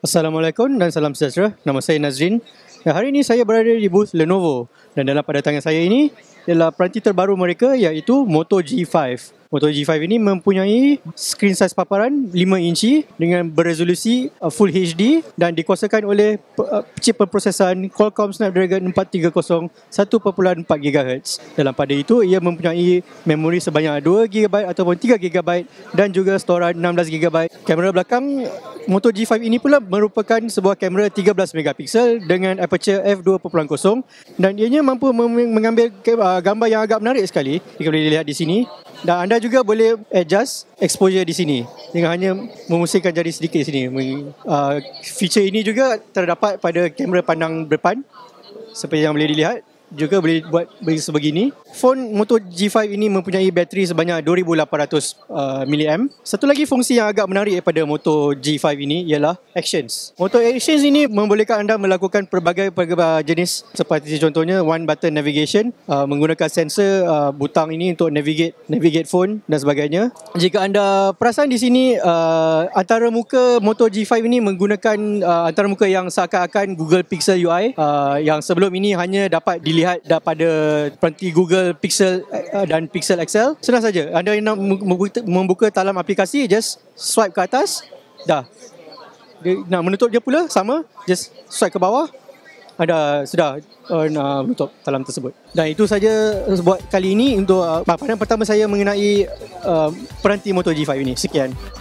Assalamualaikum dan salam sejahtera. Nama saya Nazrin. Dan hari ini saya berada di booth Lenovo dan dalam pada tangan saya ini ialah peranti terbaru mereka iaitu Moto G5. Moto G5 ini mempunyai skrin saiz paparan 5 inci dengan beresolusi uh, Full HD dan dikuasakan oleh uh, chip pemprosesan Qualcomm Snapdragon 430 1.4 GHz. Dalam pada itu, ia mempunyai memori sebanyak 2 GB ataupun 3 GB dan juga storan 16 GB. Kamera belakang Moto G5 ini pula merupakan sebuah kamera 13 megapiksel dengan aperture f2.0 dan ianya mampu mengambil uh, gambar yang agak menarik sekali. Jika boleh dilihat di sini dan anda juga boleh adjust exposure di sini dengan hanya memusingkan jari sedikit di sini. Uh, feature ini juga terdapat pada kamera pandang depan seperti yang boleh dilihat juga boleh buat sebegini. Phone Moto G5 ini mempunyai bateri sebanyak 2800 uh, mAh. Satu lagi fungsi yang agak menarik daripada Moto G5 ini ialah Actions. Moto Actions ini membolehkan anda melakukan pelbagai jenis seperti contohnya one button navigation uh, menggunakan sensor uh, butang ini untuk navigate navigate phone dan sebagainya. Jika anda perasan di sini uh, antara muka Moto G5 ini menggunakan uh, antara muka yang seakan-akan Google Pixel UI uh, yang sebelum ini hanya dapat dilihat dilihat daripada peranti Google Pixel eh, dan Pixel XL senang saja anda nak membuka talam aplikasi just swipe ke atas dah nak menutup dia pula sama just swipe ke bawah ada sudah uh, menutup talam tersebut dan itu saja buat kali ini untuk uh, eh, pandangan pertama saya mengenai uh, peranti Moto G5 ini sekian